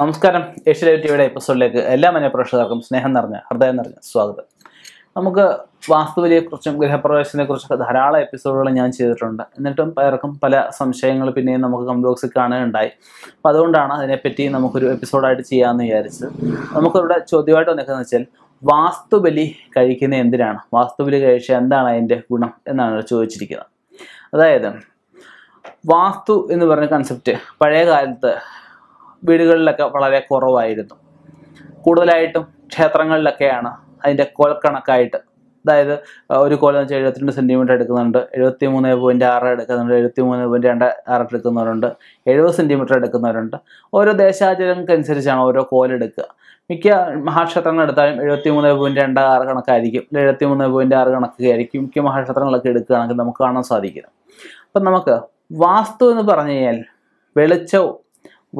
നമസ്കാരം Asia live ടിവിയുടെ എപ്പിസോഡിലേക്ക് എല്ലാ മനപ്രേക്ഷകർക്കും സ്നേഹം നിറഞ്ഞ ഹൃദയം നിറഞ്ഞ സ്വാഗതം നമുക്ക് വാസ്തുവിനെക്കുറിച്ചും ഗൃഹപ്രവേശനത്തെക്കുറിച്ചൊക്കെ ധാരാളം എപ്പിസോഡുകൾ ഞാൻ ചെയ്തിട്ടുണ്ട് എന്നിട്ടും പലർക്കും പല സംശയങ്ങൾ പിന്നെയും നമുക്ക് കമ്പോക്സിൽ ബോക്സിൽ കാണുകയുണ്ടായി അപ്പോൾ അതുകൊണ്ടാണ് അതിനെപ്പറ്റി നമുക്കൊരു എപ്പിസോഡായിട്ട് ചെയ്യാമെന്ന് വിചാരിച്ചത് നമുക്കിവിടെ ചോദ്യമായിട്ട് വന്നേക്കുന്നത് വെച്ചാൽ വാസ്തുബലി കഴിക്കുന്ന എന്തിനാണ് വാസ്തുബലി കഴിച്ചാൽ എന്താണ് അതിൻ്റെ ഗുണം എന്നാണ് ചോദിച്ചിരിക്കുന്നത് അതായത് വാസ്തു എന്ന് പറഞ്ഞ കൺസെപ്റ്റ് പഴയ കാലത്ത് വീടുകളിലൊക്കെ വളരെ കുറവായിരുന്നു കൂടുതലായിട്ടും ക്ഷേത്രങ്ങളിലൊക്കെയാണ് അതിൻ്റെ കോൽക്കണക്കായിട്ട് അതായത് ഒരു കോലം വെച്ചാൽ എഴുപത്തിരണ്ട് സെൻറ്റിമീറ്റർ എടുക്കുന്നുണ്ട് എഴുപത്തി മൂന്ന് പോയിൻറ്റ് ആറ് എടുക്കുന്നുണ്ട് എഴുപത്തി മൂന്ന് പോയിൻറ്റ് രണ്ട് ആറ് എടുക്കുന്നവരുണ്ട് എഴുപത് സെൻറ്റിമീറ്റർ എടുക്കുന്നവരുണ്ട് ഓരോ ദേശാചരണങ്ങൾക്കനുസരിച്ചാണ് ഓരോ കോലെടുക്കുക മിക്ക മഹാക്ഷേത്രങ്ങൾ എടുത്താലും എഴുപത്തി മൂന്ന് പോയിൻറ്റ് രണ്ട് ആറ് കണക്കായിരിക്കും എഴുപത്തി മൂന്ന് പോയിൻറ്റ് ആറ് കണക്കൊക്കെ ആയിരിക്കും മിക്ക മഹാക്ഷേത്രങ്ങളൊക്കെ എടുക്കുകയാണെങ്കിൽ നമുക്ക് കാണാൻ സാധിക്കുന്നു അപ്പം നമുക്ക് വാസ്തു എന്ന് പറഞ്ഞു കഴിഞ്ഞാൽ വെളിച്ചവും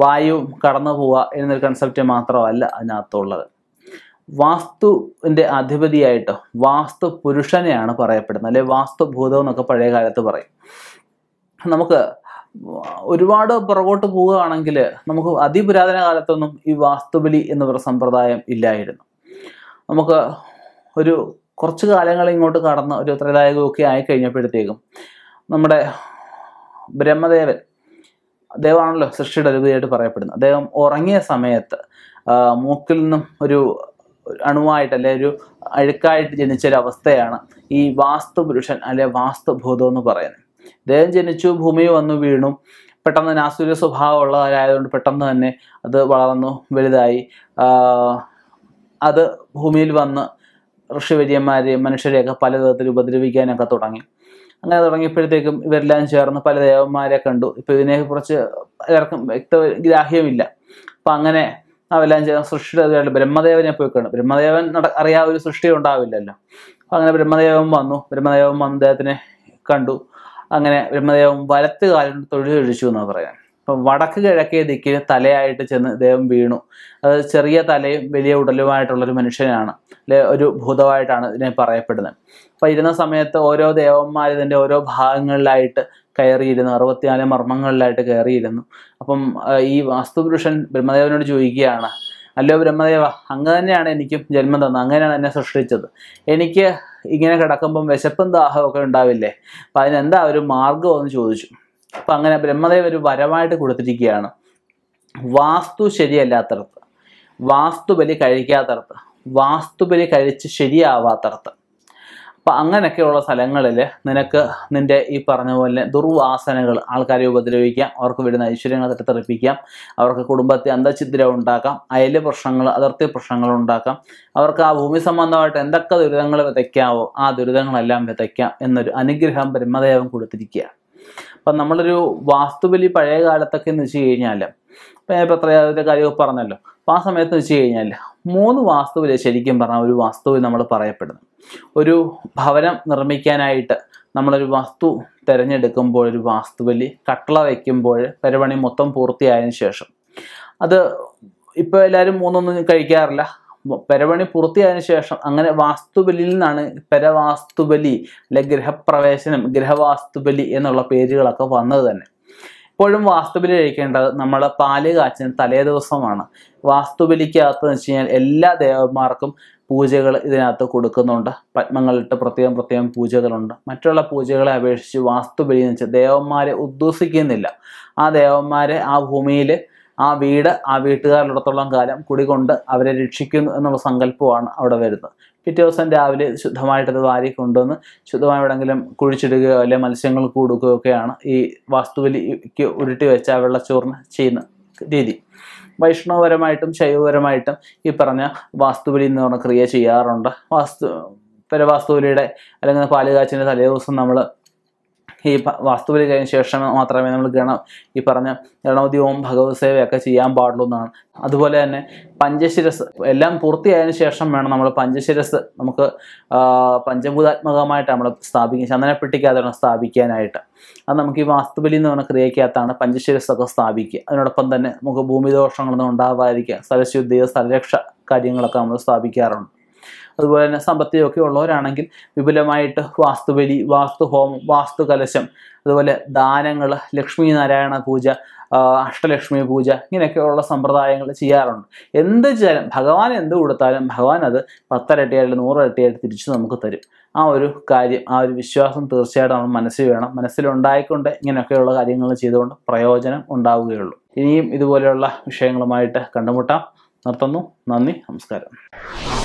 വായു കടന്നു പോവുക എന്നൊരു കൺസെപ്റ്റ് മാത്രമല്ല അതിനകത്തുള്ളത് വാസ്തുവിൻ്റെ അധിപതിയായിട്ടോ വാസ്തു പുരുഷനെയാണ് പറയപ്പെടുന്നത് അല്ലെ ഭൂതം എന്നൊക്കെ പഴയ കാലത്ത് പറയും നമുക്ക് ഒരുപാട് പുറകോട്ട് പോവുകയാണെങ്കിൽ നമുക്ക് അതിപുരാതന കാലത്തൊന്നും ഈ വാസ്തുബലി എന്ന് പറയുന്ന സമ്പ്രദായം ഇല്ലായിരുന്നു നമുക്ക് ഒരു കുറച്ച് കാലങ്ങൾ ഇങ്ങോട്ട് കടന്ന് ഒരു ത്രേതായുഗമൊക്കെ ആയി നമ്മുടെ ബ്രഹ്മദേവൻ ദൈവമാണല്ലോ സൃഷ്ടിയുടെ അനുഭൂതിയായിട്ട് പറയപ്പെടുന്നത് അദ്ദേഹം ഉറങ്ങിയ സമയത്ത് മൂക്കിൽ നിന്നും ഒരു അണുവായിട്ട് അല്ലെ ഒരു അഴുക്കായിട്ട് ജനിച്ച ഒരു അവസ്ഥയാണ് ഈ വാസ്തു പുരുഷൻ അല്ലെ വാസ്തുഭൂതം എന്ന് പറയുന്നത് അദ്ദേഹം ജനിച്ചു ഭൂമി വന്നു വീണു പെട്ടെന്ന് തന്നെ അസൂര്യ ഉള്ളവരായതുകൊണ്ട് പെട്ടെന്ന് തന്നെ അത് വളർന്നു വലുതായി അത് ഭൂമിയിൽ വന്ന് ഋഷിവര്യന്മാരെയും മനുഷ്യരെയൊക്കെ പല വിധത്തിൽ ഉപദ്രവിക്കാനൊക്കെ തുടങ്ങി അങ്ങനെ തുടങ്ങിയപ്പോഴത്തേക്കും ഇവരെല്ലാം ചേർന്ന് പല ദേവന്മാരെ കണ്ടു ഇപ്പൊ ഇതിനെ കുറിച്ച് എല്ലാവർക്കും വ്യക്ത ഗ്രാഹ്യമില്ല അപ്പൊ അങ്ങനെ അവരെല്ലാം ചേർന്ന് സൃഷ്ടിയുടെ ബ്രഹ്മദേവനെ പോയി കണ്ടു ബ്രഹ്മദേവൻ നട അറിയാ ഒരു സൃഷ്ടി ഉണ്ടാവില്ലല്ലോ അപ്പൊ അങ്ങനെ ബ്രഹ്മദേവൻ വന്നു ബ്രഹ്മദേവൻ വന്ന് അദ്ദേഹത്തിനെ കണ്ടു അങ്ങനെ ബ്രഹ്മദേവൻ കാലം തൊഴിലൊഴിച്ചു എന്നാണ് പറയാൻ അപ്പം വടക്ക് കിഴക്കേ ദിക്കിന് തലയായിട്ട് ചെന്ന് ദേവം വീണു അത് ചെറിയ തലയും വലിയ ഉടലുമായിട്ടുള്ളൊരു മനുഷ്യനാണ് അല്ലെ ഒരു ഭൂതമായിട്ടാണ് ഇതിനെ പറയപ്പെടുന്നത് അപ്പം ഇരുന്ന സമയത്ത് ഓരോ ദേവന്മാർ ഇതിൻ്റെ ഓരോ ഭാഗങ്ങളിലായിട്ട് കയറിയിരുന്നു അറുപത്തിനാല് മർമ്മങ്ങളിലായിട്ട് കയറിയിരുന്നു അപ്പം ഈ വാസ്തുപുരുഷൻ ബ്രഹ്മദേവനോട് ചോദിക്കുകയാണ് അല്ലോ ബ്രഹ്മദേവ അങ്ങ് തന്നെയാണ് എനിക്കും ജന്മം തന്നത് അങ്ങനെയാണ് എന്നെ സൃഷ്ടിച്ചത് എനിക്ക് ഇങ്ങനെ കിടക്കുമ്പം വിശപ്പും ദാഹമൊക്കെ ഉണ്ടാവില്ലേ അപ്പം അതിനെന്താ ഒരു മാർഗം ചോദിച്ചു അപ്പൊ അങ്ങനെ ബ്രഹ്മദേവ് ഒരു വരമായിട്ട് കൊടുത്തിരിക്കുകയാണ് വാസ്തു ശരിയല്ലാത്തടത്ത് വാസ്തുബലി കഴിക്കാത്തടത്ത് വാസ്തുബലി കഴിച്ച് ശരിയാവാത്തടത്ത് അപ്പൊ അങ്ങനെയൊക്കെയുള്ള സ്ഥലങ്ങളിൽ നിനക്ക് നിന്റെ ഈ പറഞ്ഞ പോലെ ദുർവാസനകൾ ആൾക്കാരെ ഉപദ്രവിക്കാം അവർക്ക് വിടുന്ന ഐശ്വര്യങ്ങൾ തെറ്റിത്തെറിപ്പിക്കാം അവർക്ക് കുടുംബത്തെ അന്തഛിദ്രം ഉണ്ടാക്കാം അയല് പ്രശ്നങ്ങൾ അതിർത്തി പ്രശ്നങ്ങൾ ഉണ്ടാക്കാം അവർക്ക് ആ ഭൂമി സംബന്ധമായിട്ട് എന്തൊക്കെ ദുരിതങ്ങൾ വിതയ്ക്കാവോ ആ ദുരിതങ്ങളെല്ലാം വിതയ്ക്കാം എന്നൊരു അനുഗ്രഹം ബ്രഹ്മദേവൻ കൊടുത്തിരിക്കുകയാണ് അപ്പം നമ്മളൊരു വാസ്തുവലി പഴയ കാലത്തൊക്കെ എന്ന് വെച്ച് കഴിഞ്ഞാൽ പത്രയാതിൻ്റെ കാര്യമൊക്കെ പറഞ്ഞല്ലോ അപ്പം ആ സമയത്ത് വെച്ച് കഴിഞ്ഞാൽ മൂന്ന് വാസ്തുവിൽ ശരിക്കും പറഞ്ഞാൽ ഒരു വാസ്തുവിൽ നമ്മൾ പറയപ്പെടുന്നു ഒരു ഭവനം നിർമ്മിക്കാനായിട്ട് നമ്മളൊരു വസ്തു തിരഞ്ഞെടുക്കുമ്പോൾ ഒരു വാസ്തുവലി കട്ടള വയ്ക്കുമ്പോൾ പരിപണി മൊത്തം പൂർത്തിയായതിനു ശേഷം അത് ഇപ്പോൾ എല്ലാവരും മൂന്നൊന്നും കഴിക്കാറില്ല പെരവണി പൂർത്തിയായതിനു ശേഷം അങ്ങനെ വാസ്തുബലിയിൽ നിന്നാണ് പെരവാസ്തുബലി അല്ലെ ഗ്രഹപ്രവേശനം ഗ്രഹവാസ്തുബലി എന്നുള്ള പേരുകളൊക്കെ വന്നത് തന്നെ ഇപ്പോഴും വാസ്തുബലി കഴിക്കേണ്ടത് നമ്മൾ പാല് കാച്ചുന്ന തലേ ദിവസമാണ് വാസ്തുബലിക്കകത്ത് വെച്ച് കഴിഞ്ഞാൽ എല്ലാ ദേവന്മാർക്കും പൂജകൾ ഇതിനകത്ത് കൊടുക്കുന്നുണ്ട് പത്മങ്ങളിട്ട് പ്രത്യേകം പ്രത്യേകം പൂജകളുണ്ട് മറ്റുള്ള പൂജകളെ അപേക്ഷിച്ച് വാസ്തുബലി എന്ന് വെച്ചാൽ ദേവന്മാരെ ഉദ്ദേശിക്കുന്നില്ല ആ ദേവന്മാരെ ആ ഭൂമിയിൽ ആ വീട് ആ വീട്ടുകാരിടത്തോളം കാലം കുടികൊണ്ട് അവരെ രക്ഷിക്കുന്നു എന്നുള്ള സങ്കല്പമാണ് അവിടെ വരുന്നത് പിറ്റേ ദിവസം രാവിലെ ശുദ്ധമായിട്ടത് വാരി കൊണ്ടുവന്ന് ശുദ്ധമായി എവിടെങ്കിലും കുഴിച്ചിടുകയോ അല്ലെങ്കിൽ മത്സ്യങ്ങൾ ഒക്കെയാണ് ഈ വാസ്തുവലിക്ക് ഉരുട്ടി വെച്ച ആ വെള്ളച്ചോറിന് ചെയ്യുന്ന രീതി വൈഷ്ണവപരമായിട്ടും ശൈവപരമായിട്ടും ഈ പറഞ്ഞ വാസ്തുവിലി എന്ന് പറഞ്ഞ ക്രിയ ചെയ്യാറുണ്ട് വാസ്തു പരവാസ്തുബലിയുടെ അല്ലെങ്കിൽ പാലുകാച്ചിൻ്റെ ദിവസം നമ്മൾ ഈ വാസ്തുവിൽ കഴിഞ്ഞ ശേഷം മാത്രമേ നമ്മൾ ഗണ ഈ പറഞ്ഞ ഗണോദ്യവും ഭഗവത് സേവയൊക്കെ ചെയ്യാൻ പാടുള്ളൂ എന്നാണ് അതുപോലെ തന്നെ പഞ്ചശിരസ് എല്ലാം പൂർത്തിയായതിനു ശേഷം വേണം നമ്മൾ പഞ്ചശിരസ് നമുക്ക് പഞ്ചഭൂതാത്മകമായിട്ട് നമ്മൾ സ്ഥാപിക്കുക ചന്ദനപ്പെട്ടിക്കകത്താണ് സ്ഥാപിക്കാനായിട്ട് അത് നമുക്ക് ഈ വാസ്തുബലി എന്ന് പറഞ്ഞ ക്രിയക്കകത്താണ് പഞ്ചശിരസൊക്കെ സ്ഥാപിക്കുക അതിനോടൊപ്പം തന്നെ നമുക്ക് ഭൂമിദോഷങ്ങളൊന്നും ഉണ്ടാവാതിരിക്കുക സ്ഥലശുദ്ധി സ്ഥലരക്ഷ കാര്യങ്ങളൊക്കെ നമ്മൾ സ്ഥാപിക്കാറുണ്ട് അതുപോലെ തന്നെ സമ്പത്തിയൊക്കെ ഉള്ളവരാണെങ്കിൽ വിപുലമായിട്ട് വാസ്തുബലി വാസ്തു ഹോമം വാസ്തു കലശം അതുപോലെ ദാനങ്ങൾ ലക്ഷ്മി നാരായണ പൂജ അഷ്ടലക്ഷ്മി പൂജ ഇങ്ങനെയൊക്കെയുള്ള സമ്പ്രദായങ്ങൾ ചെയ്യാറുണ്ട് എന്ത് ചെയ്യാലും ഭഗവാൻ എന്ത് കൊടുത്താലും ഭഗവാൻ അത് പത്തരട്ടിയായിട്ട് നൂറരട്ടിയായിട്ട് തിരിച്ചു നമുക്ക് തരും ആ ഒരു കാര്യം ആ ഒരു വിശ്വാസം തീർച്ചയായിട്ടും നമ്മൾ മനസ്സിൽ വേണം മനസ്സിലുണ്ടായിക്കൊണ്ട് ഇങ്ങനെയൊക്കെയുള്ള കാര്യങ്ങൾ ചെയ്തുകൊണ്ട് പ്രയോജനം ഉണ്ടാവുകയുള്ളൂ ഇനിയും ഇതുപോലെയുള്ള വിഷയങ്ങളുമായിട്ട് കണ്ടുമുട്ടാം നിർത്തുന്നു നന്ദി നമസ്കാരം